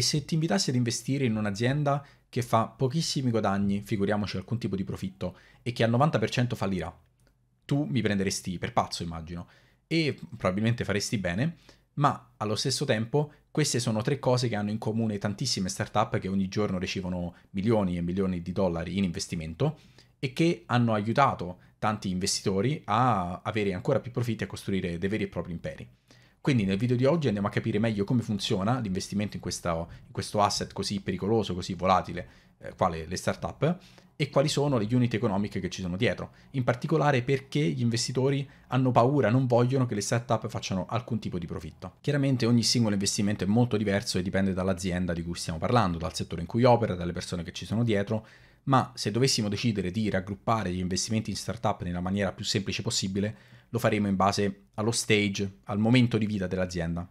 E se ti invitassi ad investire in un'azienda che fa pochissimi guadagni, figuriamoci alcun tipo di profitto, e che al 90% fallirà, tu mi prenderesti per pazzo, immagino, e probabilmente faresti bene, ma allo stesso tempo queste sono tre cose che hanno in comune tantissime startup che ogni giorno ricevono milioni e milioni di dollari in investimento e che hanno aiutato tanti investitori a avere ancora più profitti e a costruire dei veri e propri imperi. Quindi nel video di oggi andiamo a capire meglio come funziona l'investimento in, questa, in questo asset così pericoloso, così volatile, eh, quale le startup, e quali sono le unit economiche che ci sono dietro. In particolare perché gli investitori hanno paura, non vogliono che le startup facciano alcun tipo di profitto. Chiaramente ogni singolo investimento è molto diverso e dipende dall'azienda di cui stiamo parlando, dal settore in cui opera, dalle persone che ci sono dietro, ma se dovessimo decidere di raggruppare gli investimenti in startup nella maniera più semplice possibile, lo faremo in base allo stage, al momento di vita dell'azienda.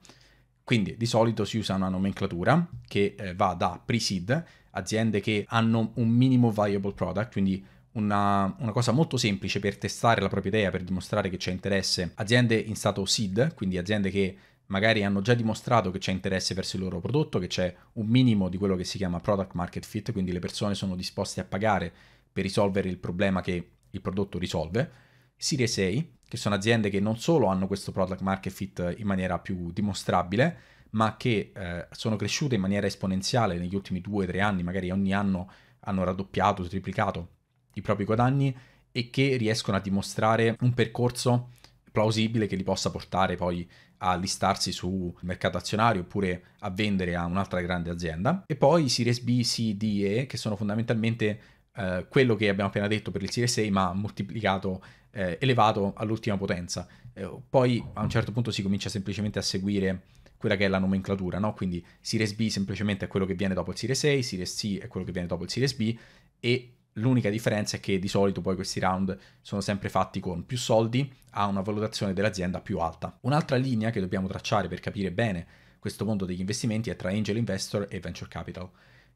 Quindi di solito si usa una nomenclatura che eh, va da pre-seed, aziende che hanno un minimum viable product, quindi una, una, cosa molto semplice per testare la propria idea, per dimostrare che c'è interesse, aziende in stato seed, quindi aziende che magari hanno già dimostrato che c'è interesse verso il loro prodotto, che c'è un minimo di quello che si chiama product market fit, quindi le persone sono disposte a pagare per risolvere il problema che il prodotto risolve Serie 6, che sono aziende che non solo hanno questo product market fit in maniera più dimostrabile, ma che eh, sono cresciute in maniera esponenziale negli ultimi 2-3 anni, magari ogni anno hanno raddoppiato, triplicato i propri guadagni e che riescono a dimostrare un percorso plausibile che li possa portare poi a listarsi sul mercato azionario oppure a vendere a un'altra grande azienda. E poi Series B, C, D e che sono fondamentalmente eh, quello che abbiamo appena detto per il Series 6, ma moltiplicato eh, elevato all'ultima potenza. Eh, poi a un certo punto si comincia semplicemente a seguire quella che è la nomenclatura, no? Quindi Series B semplicemente è quello che viene dopo il Series A, Series C è quello che viene dopo il Series B e l'unica differenza è che di solito poi questi round sono sempre fatti con più soldi a una valutazione dell'azienda più alta. Un'altra linea che dobbiamo tracciare per capire bene questo mondo degli investimenti è tra angel investor e venture capital.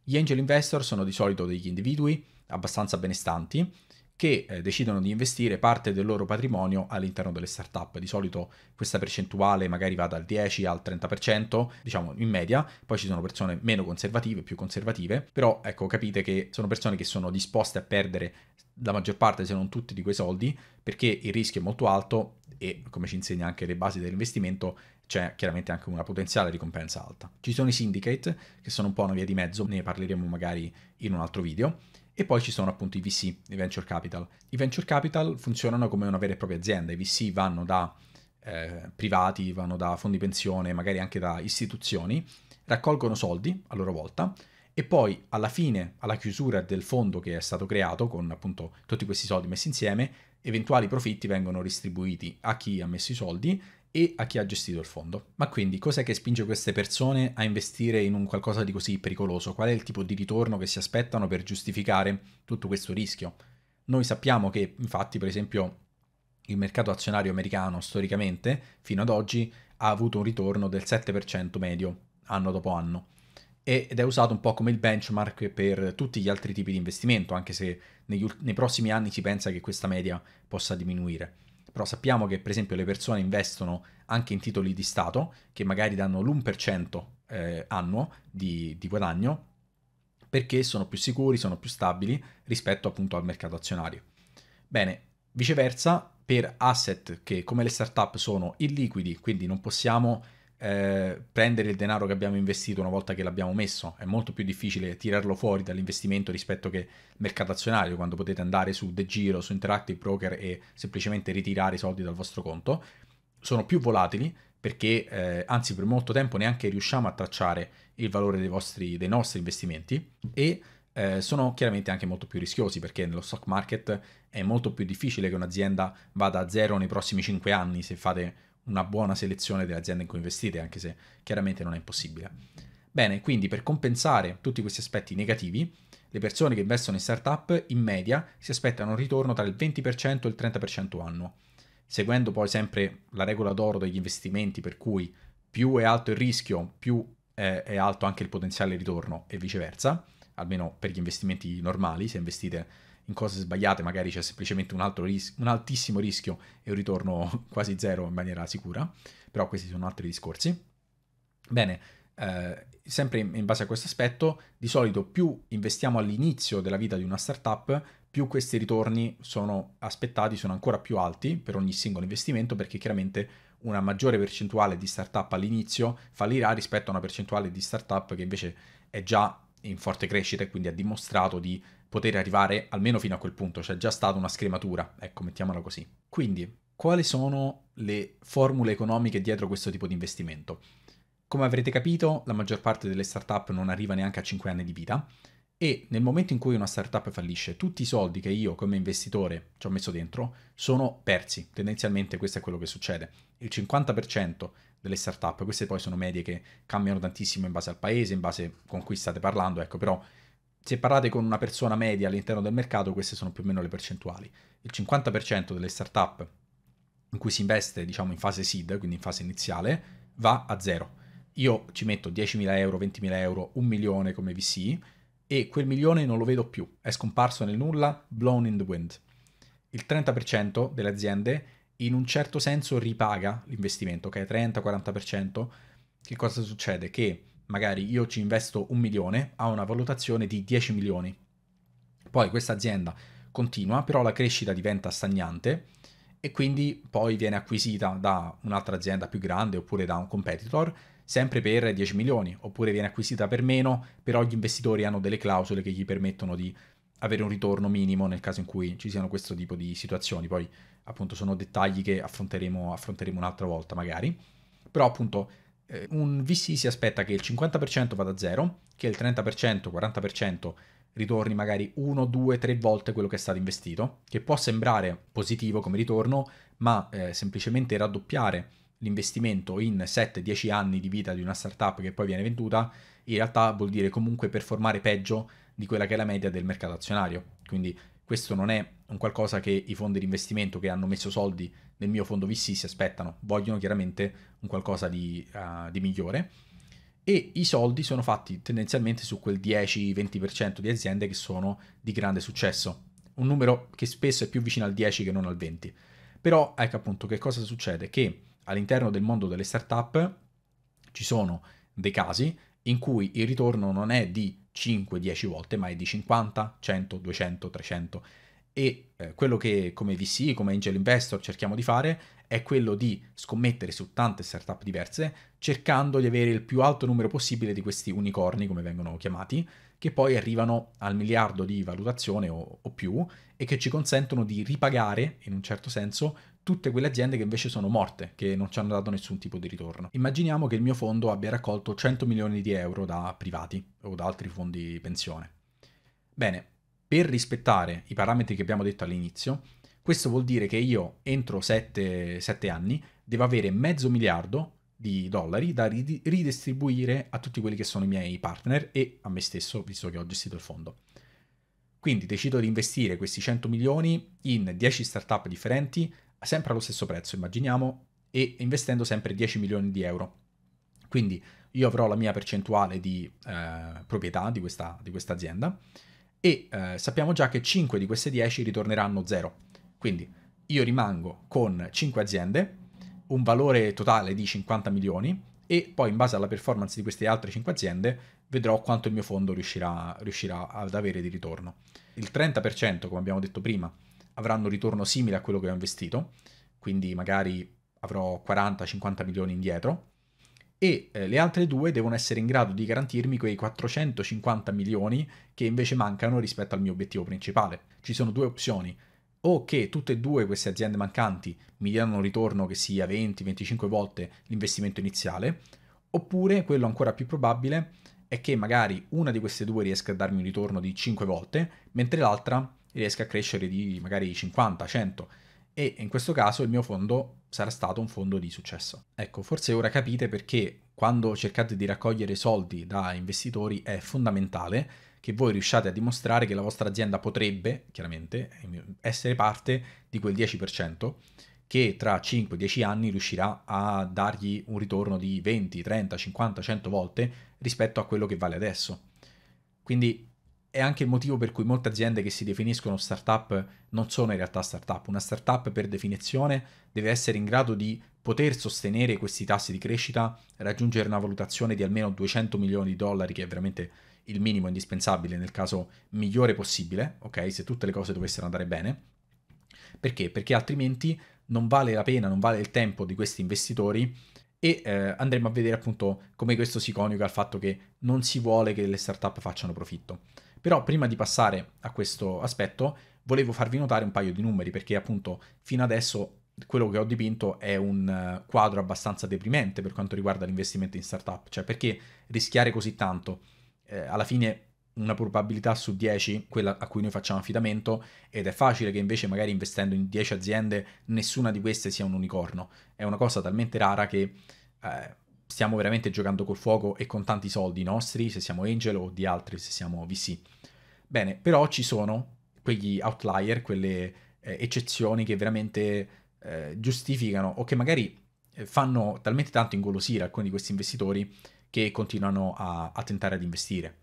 Gli angel investor sono di solito degli individui abbastanza benestanti che eh, decidono di investire parte del loro patrimonio all'interno delle startup. Di solito questa percentuale magari va dal 10 al 30%, diciamo in media, poi ci sono persone meno conservative, più conservative, però ecco capite che sono persone che sono disposte a perdere la maggior parte se non tutti di quei soldi perché il rischio è molto alto e come ci insegna anche le basi dell'investimento c'è chiaramente anche una potenziale ricompensa alta. Ci sono i syndicate che sono un po' una via di mezzo, ne parleremo magari in un altro video e poi ci sono appunto i VC, i venture capital. I venture capital funzionano come una vera e propria azienda, i VC vanno da eh, privati, vanno da fondi pensione, magari anche da istituzioni, raccolgono soldi a loro volta e poi alla fine, alla chiusura del fondo che è stato creato con appunto tutti questi soldi messi insieme, eventuali profitti vengono distribuiti a chi ha messo i soldi e a chi ha gestito il fondo. Ma quindi cos'è che spinge queste persone a investire in un qualcosa di così pericoloso? Qual è il tipo di ritorno che si aspettano per giustificare tutto questo rischio? Noi sappiamo che infatti per esempio il mercato azionario americano storicamente fino ad oggi ha avuto un ritorno del 7% medio anno dopo anno ed è usato un po' come il benchmark per tutti gli altri tipi di investimento, anche se negli, nei prossimi anni si pensa che questa media possa diminuire però sappiamo che per esempio le persone investono anche in titoli di Stato che magari danno l'1% eh, annuo di, di guadagno perché sono più sicuri, sono più stabili rispetto appunto al mercato azionario. Bene, viceversa per asset che come le startup sono illiquidi, quindi non possiamo eh, prendere il denaro che abbiamo investito una volta che l'abbiamo messo. È molto più difficile tirarlo fuori dall'investimento rispetto che mercato azionario, quando potete andare su De Giro, su Interactive Broker e semplicemente ritirare i soldi dal vostro conto. Sono più volatili perché, eh, anzi, per molto tempo neanche riusciamo a tracciare il valore dei, vostri, dei nostri investimenti e eh, sono chiaramente anche molto più rischiosi perché nello stock market è molto più difficile che un'azienda vada a zero nei prossimi 5 anni se fate una buona selezione delle aziende in cui investite, anche se chiaramente non è impossibile. Bene, quindi per compensare tutti questi aspetti negativi, le persone che investono in startup in media si aspettano un ritorno tra il 20% e il 30% annuo, seguendo poi sempre la regola d'oro degli investimenti per cui più è alto il rischio, più è alto anche il potenziale ritorno e viceversa, almeno per gli investimenti normali, se investite in cose sbagliate, magari c'è semplicemente un, ris- un altissimo rischio e un ritorno quasi zero in maniera sicura, però questi sono altri discorsi. Bene, eh, sempre in base a questo aspetto, di solito più investiamo all'inizio della vita di una startup, più questi ritorni sono aspettati, sono ancora più alti per ogni singolo investimento, perché chiaramente una maggiore percentuale di startup all'inizio fallirà rispetto a una percentuale di startup che invece è già in forte crescita e quindi ha dimostrato di poter arrivare almeno fino a quel punto, c'è cioè già stata una scrematura, ecco, mettiamola così. Quindi, quali sono le formule economiche dietro questo tipo di investimento? Come avrete capito, la maggior parte delle startup non arriva neanche a 5 anni di vita e nel momento in cui una startup fallisce, tutti i soldi che io come investitore ci ho messo dentro sono persi. Tendenzialmente questo è quello che succede. Il 50% delle startup, queste poi sono medie che cambiano tantissimo in base al paese, in base con cui state parlando, ecco, però se parlate con una persona media all'interno del mercato, queste sono più o meno le percentuali. Il 50% delle startup in cui si investe, diciamo, in fase seed, quindi in fase iniziale, va a zero. Io ci metto 10.000 euro, 20.000 euro, un milione come VC e quel milione non lo vedo più, è scomparso nel nulla, blown in the wind. Il 30% delle aziende in un certo senso ripaga l'investimento, ok? 30-40%. Che cosa succede? Che magari io ci investo un milione, ha una valutazione di 10 milioni. Poi questa azienda continua, però la crescita diventa stagnante e quindi poi viene acquisita da un'altra azienda più grande oppure da un competitor sempre per 10 milioni, oppure viene acquisita per meno, però gli investitori hanno delle clausole che gli permettono di avere un ritorno minimo nel caso in cui ci siano questo tipo di situazioni. Poi appunto sono dettagli che affronteremo, affronteremo un'altra volta magari. Però appunto eh, un VC si aspetta che il 50% vada a zero, che il 30%, 40% ritorni magari 1, 2, 3 volte quello che è stato investito, che può sembrare positivo come ritorno, ma eh, semplicemente raddoppiare l'investimento in 7-10 anni di vita di una startup che poi viene venduta, in realtà vuol dire comunque performare peggio di quella che è la media del mercato azionario. Quindi questo non è un qualcosa che i fondi di investimento che hanno messo soldi nel mio fondo VC si aspettano, vogliono chiaramente un qualcosa di, uh, di migliore e i soldi sono fatti tendenzialmente su quel 10-20% di aziende che sono di grande successo, un numero che spesso è più vicino al 10 che non al 20. Però ecco appunto che cosa succede? Che all'interno del mondo delle startup ci sono dei casi in cui il ritorno non è di 5-10 volte, ma è di 50, 100, 200, 300 e eh, quello che come VC, come angel investor cerchiamo di fare è quello di scommettere su tante startup diverse, cercando di avere il più alto numero possibile di questi unicorni, come vengono chiamati, che poi arrivano al miliardo di valutazione o, o più e che ci consentono di ripagare, in un certo senso, tutte quelle aziende che invece sono morte, che non ci hanno dato nessun tipo di ritorno. Immaginiamo che il mio fondo abbia raccolto 100 milioni di euro da privati o da altri fondi pensione. Bene, per rispettare i parametri che abbiamo detto all'inizio, questo vuol dire che io entro 7, 7 anni devo avere mezzo miliardo di dollari da ridistribuire a tutti quelli che sono i miei partner e a me stesso, visto che ho gestito il fondo. Quindi decido di investire questi 100 milioni in 10 startup differenti, sempre allo stesso prezzo, immaginiamo, e investendo sempre 10 milioni di euro. Quindi io avrò la mia percentuale di eh, proprietà di questa, di questa azienda e eh, sappiamo già che 5 di queste 10 ritorneranno 0. Quindi io rimango con 5 aziende, un valore totale di 50 milioni e poi in base alla performance di queste altre 5 aziende vedrò quanto il mio fondo riuscirà, riuscirà ad avere di ritorno. Il 30%, come abbiamo detto prima, avranno un ritorno simile a quello che ho investito, quindi magari avrò 40-50 milioni indietro e eh, le altre due devono essere in grado di garantirmi quei 450 milioni che invece mancano rispetto al mio obiettivo principale. Ci sono due opzioni, o che tutte e due queste aziende mancanti mi diano un ritorno che sia 20-25 volte l'investimento iniziale, oppure quello ancora più probabile è che magari una di queste due riesca a darmi un ritorno di 5 volte, mentre l'altra riesca a crescere di magari 50-100 e in questo caso il mio fondo sarà stato un fondo di successo. Ecco, forse ora capite perché quando cercate di raccogliere soldi da investitori è fondamentale che voi riusciate a dimostrare che la vostra azienda potrebbe, chiaramente, essere parte di quel 10% che tra 5-10 anni riuscirà a dargli un ritorno di 20, 30, 50, 100 volte rispetto a quello che vale adesso. Quindi è anche il motivo per cui molte aziende che si definiscono startup non sono in realtà startup. Una startup per definizione deve essere in grado di poter sostenere questi tassi di crescita, raggiungere una valutazione di almeno 200 milioni di dollari, che è veramente il minimo indispensabile nel caso migliore possibile, ok? Se tutte le cose dovessero andare bene. Perché? Perché altrimenti non vale la pena, non vale il tempo di questi investitori e eh, andremo a vedere appunto come questo si coniuga al fatto che non si vuole che le startup facciano profitto. Però prima di passare a questo aspetto, volevo farvi notare un paio di numeri, perché appunto fino adesso quello che ho dipinto è un eh, quadro abbastanza deprimente per quanto riguarda l'investimento in startup, cioè perché rischiare così tanto? Eh, alla fine una probabilità su 10, quella a cui noi facciamo affidamento, ed è facile che invece magari investendo in 10 aziende nessuna di queste sia un unicorno. È una cosa talmente rara che eh, stiamo veramente giocando col fuoco e con tanti soldi nostri, se siamo Angel o di altri, se siamo VC. Bene, però ci sono quegli outlier, quelle eh, eccezioni che veramente eh, giustificano o che magari eh, fanno talmente tanto ingolosire alcuni di questi investitori che continuano a, a tentare ad investire.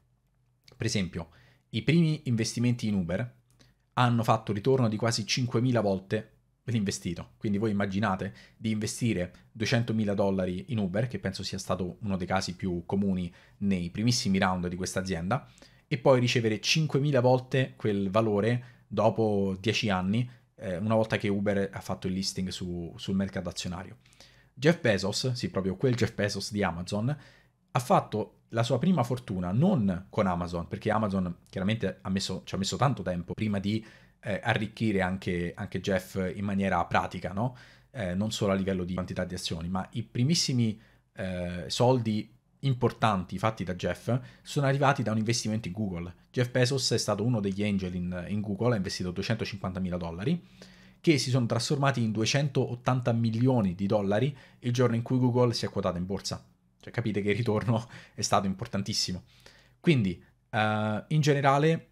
Per esempio, i primi investimenti in Uber hanno fatto ritorno di quasi 5.000 volte l'investito. Quindi voi immaginate di investire 200.000 dollari in Uber, che penso sia stato uno dei casi più comuni nei primissimi round di questa azienda, e poi ricevere 5.000 volte quel valore dopo 10 anni, eh, una volta che Uber ha fatto il listing su, sul mercato azionario. Jeff Bezos, sì proprio quel Jeff Bezos di Amazon, ha fatto la sua prima fortuna non con Amazon, perché Amazon chiaramente ha messo, ci ha messo tanto tempo prima di eh, arricchire anche, anche, Jeff in maniera pratica, no? eh, non solo a livello di quantità di azioni, ma i primissimi eh, soldi importanti fatti da Jeff sono arrivati da un investimento in Google. Jeff Bezos è stato uno degli angel in, in Google, ha investito 250 mila dollari, che si sono trasformati in 280 milioni di dollari il giorno in cui Google si è quotata in borsa. Cioè capite che il ritorno è stato importantissimo. Quindi, eh, in generale,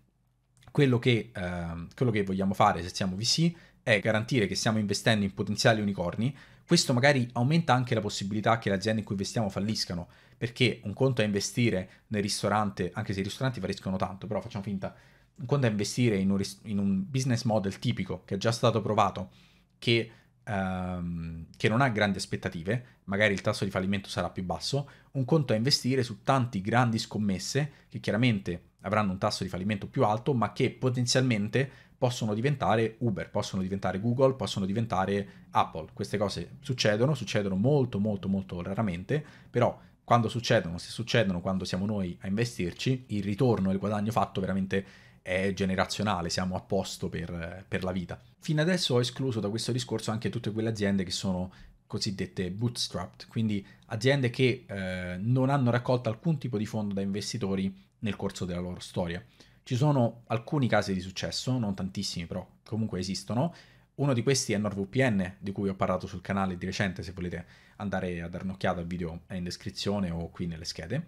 quello che, eh, quello che vogliamo fare se siamo VC è garantire che stiamo investendo in potenziali unicorni. Questo magari aumenta anche la possibilità che le aziende in cui investiamo falliscano, perché un conto è investire nel ristorante, anche se i ristoranti falliscono tanto, però facciamo finta, un conto è investire in un, in un business model tipico che è già stato provato, che ehm, che non ha grandi aspettative, magari il tasso di fallimento sarà più basso, un conto è investire su tanti grandi scommesse che chiaramente avranno un tasso di fallimento più alto, ma che potenzialmente possono diventare Uber, possono diventare Google, possono diventare Apple. Queste cose succedono, succedono molto molto molto raramente, però quando succedono, se succedono quando siamo noi a investirci, il ritorno e il guadagno fatto veramente è generazionale, siamo a posto per, per la vita. Fino adesso ho escluso da questo discorso anche tutte quelle aziende che sono cosiddette bootstrapped, quindi aziende che eh, non hanno raccolto alcun tipo di fondo da investitori nel corso della loro storia. Ci sono alcuni casi di successo, non tantissimi però comunque esistono. Uno di questi è NordVPN, di cui ho parlato sul canale di recente, se volete andare a dare un'occhiata al video è in descrizione o qui nelle schede.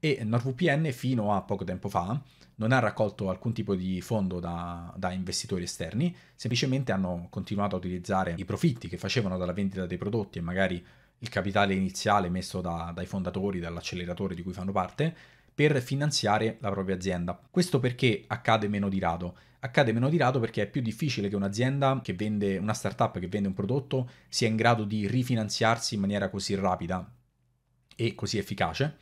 E NordVPN fino a poco tempo fa non ha raccolto alcun tipo di fondo da, da investitori esterni, semplicemente hanno continuato a utilizzare i profitti che facevano dalla vendita dei prodotti e magari il capitale iniziale messo da, dai fondatori, dall'acceleratore di cui fanno parte, per finanziare la propria azienda. Questo perché accade meno di rado? Accade meno di rado perché è più difficile che un'azienda che vende, una startup che vende un prodotto sia in grado di rifinanziarsi in maniera così rapida e così efficace.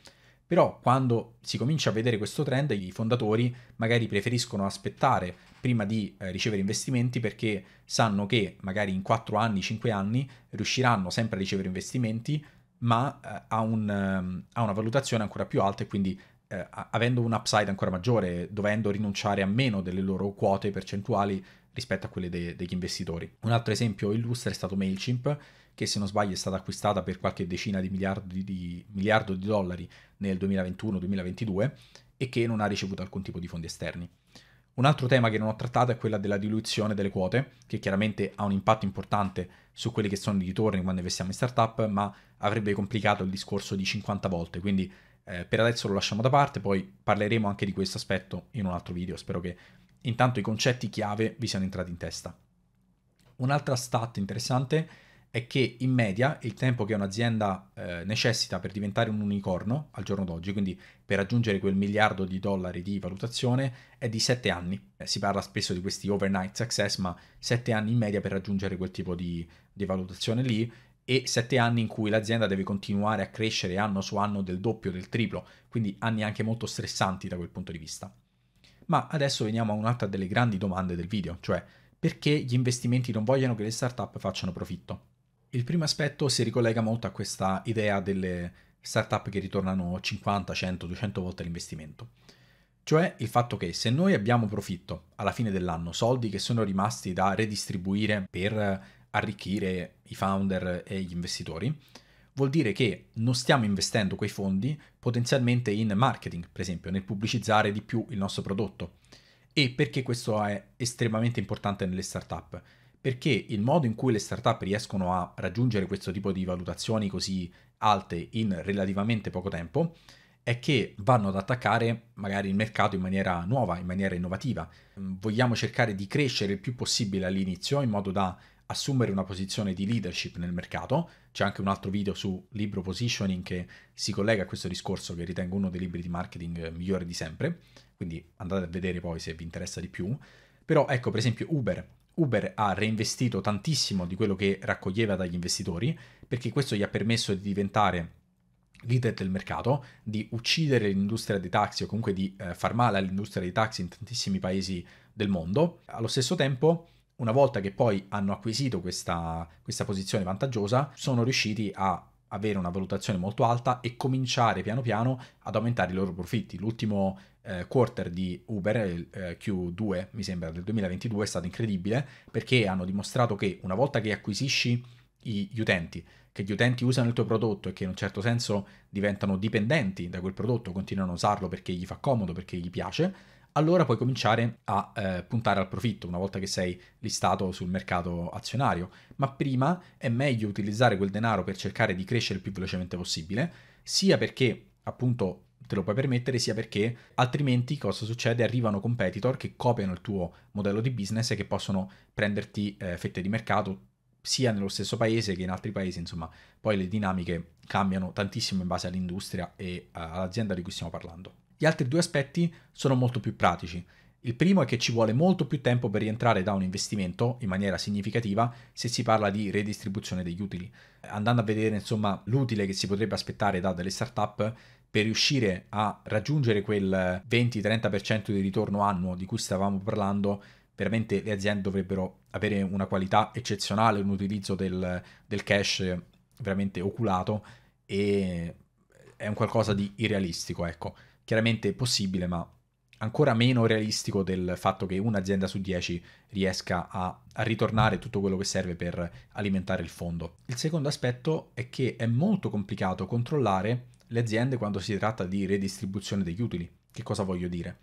Però quando si comincia a vedere questo trend, i fondatori magari preferiscono aspettare prima di eh, ricevere investimenti perché sanno che magari in 4 anni, 5 anni riusciranno sempre a ricevere investimenti, ma eh, a, un, ehm, a una valutazione ancora più alta e quindi eh, avendo un upside ancora maggiore, dovendo rinunciare a meno delle loro quote percentuali rispetto a quelle de- degli investitori. Un altro esempio illustre è stato MailChimp, che se non sbaglio è stata acquistata per qualche decina di miliardi di, miliardo di dollari nel 2021-2022 e che non ha ricevuto alcun tipo di fondi esterni. Un altro tema che non ho trattato è quella della diluizione delle quote, che chiaramente ha un impatto importante su quelli che sono i ritorni quando investiamo in startup, ma avrebbe complicato il discorso di 50 volte, quindi eh, per adesso lo lasciamo da parte, poi parleremo anche di questo aspetto in un altro video. Spero che intanto i concetti chiave vi siano entrati in testa. Un'altra stat interessante è che in media il tempo che un'azienda eh, necessita per diventare un unicorno al giorno d'oggi, quindi per raggiungere quel miliardo di dollari di valutazione, è di 7 anni. Eh, si parla spesso di questi overnight success, ma 7 anni in media per raggiungere quel tipo di, di valutazione lì e sette anni in cui l'azienda deve continuare a crescere anno su anno del doppio, del triplo, quindi anni anche molto stressanti da quel punto di vista. Ma adesso veniamo a un'altra delle grandi domande del video, cioè perché gli investimenti non vogliono che le startup facciano profitto. Il primo aspetto si ricollega molto a questa idea delle startup che ritornano 50, 100, 200 volte l'investimento. Cioè il fatto che se noi abbiamo profitto alla fine dell'anno, soldi che sono rimasti da redistribuire per arricchire i founder e gli investitori, vuol dire che non stiamo investendo quei fondi potenzialmente in marketing, per esempio, nel pubblicizzare di più il nostro prodotto. E perché questo è estremamente importante nelle startup? Perché il modo in cui le startup riescono a raggiungere questo tipo di valutazioni così alte in relativamente poco tempo è che vanno ad attaccare magari il mercato in maniera nuova, in maniera innovativa. Vogliamo cercare di crescere il più possibile all'inizio in modo da assumere una posizione di leadership nel mercato. C'è anche un altro video su libro positioning che si collega a questo discorso che ritengo uno dei libri di marketing eh, migliore di sempre, quindi andate a vedere poi se vi interessa di più. Però ecco per esempio Uber. Uber ha reinvestito tantissimo di quello che raccoglieva dagli investitori perché questo gli ha permesso di diventare leader del mercato, di uccidere l'industria dei taxi o comunque di eh, far male all'industria dei taxi in tantissimi paesi del mondo. Allo stesso tempo una volta che poi hanno acquisito questa, questa posizione vantaggiosa, sono riusciti a avere una valutazione molto alta e cominciare piano piano ad aumentare i loro profitti. L'ultimo eh, quarter di Uber, il eh, Q2 mi sembra del 2022, è stato incredibile perché hanno dimostrato che una volta che acquisisci gli utenti, che gli utenti usano il tuo prodotto e che in un certo senso diventano dipendenti da quel prodotto, continuano a usarlo perché gli fa comodo, perché gli piace, allora puoi cominciare a eh, puntare al profitto una volta che sei listato sul mercato azionario. Ma prima è meglio utilizzare quel denaro per cercare di crescere il più velocemente possibile, sia perché appunto te lo puoi permettere, sia perché altrimenti cosa succede? Arrivano competitor che copiano il tuo modello di business e che possono prenderti eh, fette di mercato sia nello stesso paese che in altri paesi, insomma, poi le dinamiche cambiano tantissimo in base all'industria e eh, all'azienda di cui stiamo parlando. Gli altri due aspetti sono molto più pratici. Il primo è che ci vuole molto più tempo per rientrare da un investimento in maniera significativa se si parla di redistribuzione degli utili. Andando a vedere insomma l'utile che si potrebbe aspettare da delle startup per riuscire a raggiungere quel 20-30% di ritorno annuo di cui stavamo parlando, veramente le aziende dovrebbero avere una qualità eccezionale, un utilizzo del, del cash veramente oculato e è un qualcosa di irrealistico, ecco chiaramente possibile, ma ancora meno realistico del fatto che un'azienda su 10 riesca a, a, ritornare tutto quello che serve per alimentare il fondo. Il secondo aspetto è che è molto complicato controllare le aziende quando si tratta di redistribuzione degli utili. Che cosa voglio dire?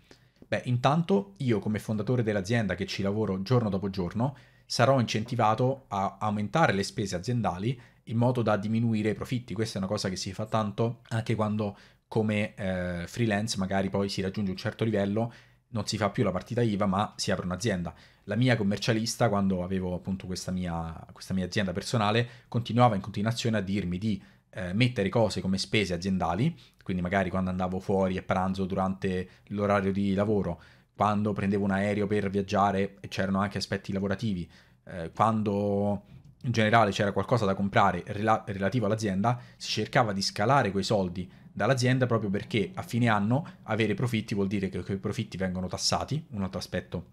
Beh, intanto io come fondatore dell'azienda che ci lavoro giorno dopo giorno sarò incentivato a aumentare le spese aziendali in modo da diminuire i profitti. Questa è una cosa che si fa tanto anche quando come eh, freelance magari poi si raggiunge un certo livello, non si fa più la partita IVA, ma si apre un'azienda. La mia commercialista, quando avevo appunto questa mia, questa mia azienda personale, continuava in continuazione a dirmi di eh, mettere cose come spese aziendali, quindi magari quando andavo fuori a pranzo durante l'orario di lavoro, quando prendevo un aereo per viaggiare e c'erano anche aspetti lavorativi, eh, quando in generale c'era qualcosa da comprare rela- relativo all'azienda, si cercava di scalare quei soldi dall'azienda proprio perché a fine anno avere profitti vuol dire che quei profitti vengono tassati, un altro aspetto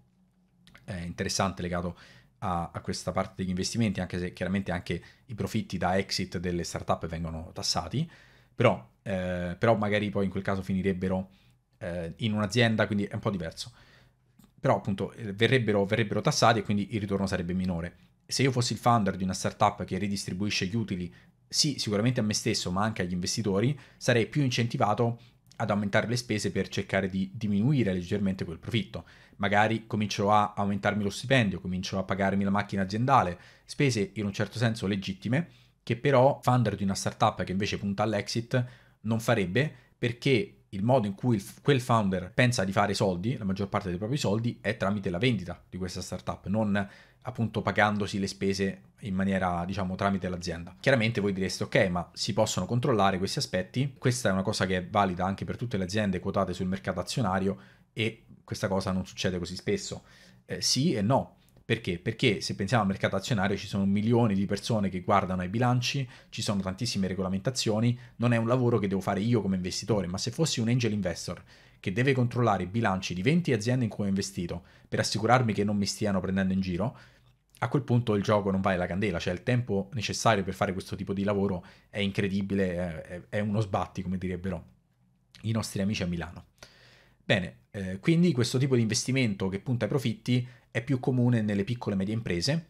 eh, interessante legato a, a, questa parte degli investimenti, anche se chiaramente anche i profitti da exit delle startup vengono tassati, però, eh, però magari poi in quel caso finirebbero eh, in un'azienda, quindi è un po' diverso. Però appunto eh, verrebbero, verrebbero tassati e quindi il ritorno sarebbe minore se io fossi il founder di una startup che ridistribuisce gli utili sì, sicuramente a me stesso, ma anche agli investitori, sarei più incentivato ad aumentare le spese per cercare di diminuire leggermente quel profitto. Magari comincio a aumentarmi lo stipendio, comincio a pagarmi la macchina aziendale, spese in un certo senso legittime, che però founder di una startup che invece punta all'exit non farebbe perché il modo in cui quel founder pensa di fare soldi, la maggior parte dei propri soldi, è tramite la vendita di questa startup, non appunto pagandosi le spese in maniera, diciamo, tramite l'azienda. Chiaramente voi direste, ok, ma si possono controllare questi aspetti, questa è una cosa che è valida anche per tutte le aziende quotate sul mercato azionario e questa cosa non succede così spesso. Eh, sì e no, perché? Perché se pensiamo al mercato azionario ci sono milioni di persone che guardano ai bilanci, ci sono tantissime regolamentazioni, non è un lavoro che devo fare io come investitore, ma se fossi un angel investor che deve controllare i bilanci di 20 aziende in cui ho investito per assicurarmi che non mi stiano prendendo in giro, a quel punto il gioco non va alla candela, cioè il tempo necessario per fare questo tipo di lavoro è incredibile, è, uno sbatti, come direbbero i nostri amici a Milano. Bene, eh, quindi questo tipo di investimento che punta ai profitti è più comune nelle piccole e medie imprese,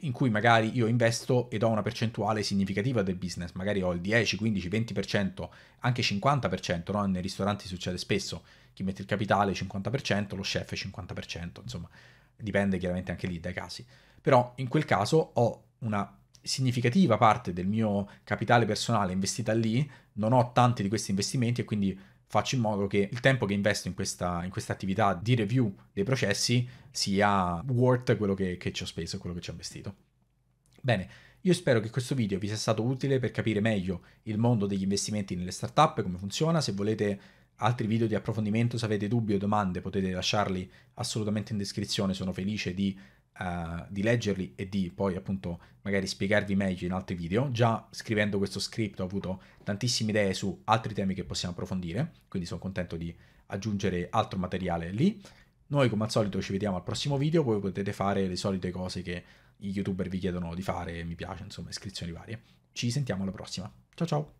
in cui magari io investo ed ho una percentuale significativa del business, magari ho il 10, 15, 20%, anche 50%, no? nei ristoranti succede spesso, chi mette il capitale 50%, lo chef 50%, insomma, dipende chiaramente anche lì dai casi. Però in quel caso ho una significativa parte del mio capitale personale investita lì, non ho tanti di questi investimenti e quindi faccio in modo che il tempo che investo in questa, in questa attività di review dei processi sia worth quello che, che ci ho speso, quello che ci ho investito. Bene, io spero che questo video vi sia stato utile per capire meglio il mondo degli investimenti nelle startup, come funziona, se volete altri video di approfondimento, se avete dubbi o domande potete lasciarli assolutamente in descrizione, sono felice di uh, di leggerli e di poi appunto magari spiegarvi meglio in altri video. Già scrivendo questo script ho avuto tantissime idee su altri temi che possiamo approfondire, quindi sono contento di aggiungere altro materiale lì. Noi come al solito ci vediamo al prossimo video, voi potete fare le solite cose che i youtuber vi chiedono di fare, mi piace, insomma, iscrizioni varie. Ci sentiamo alla prossima. Ciao ciao!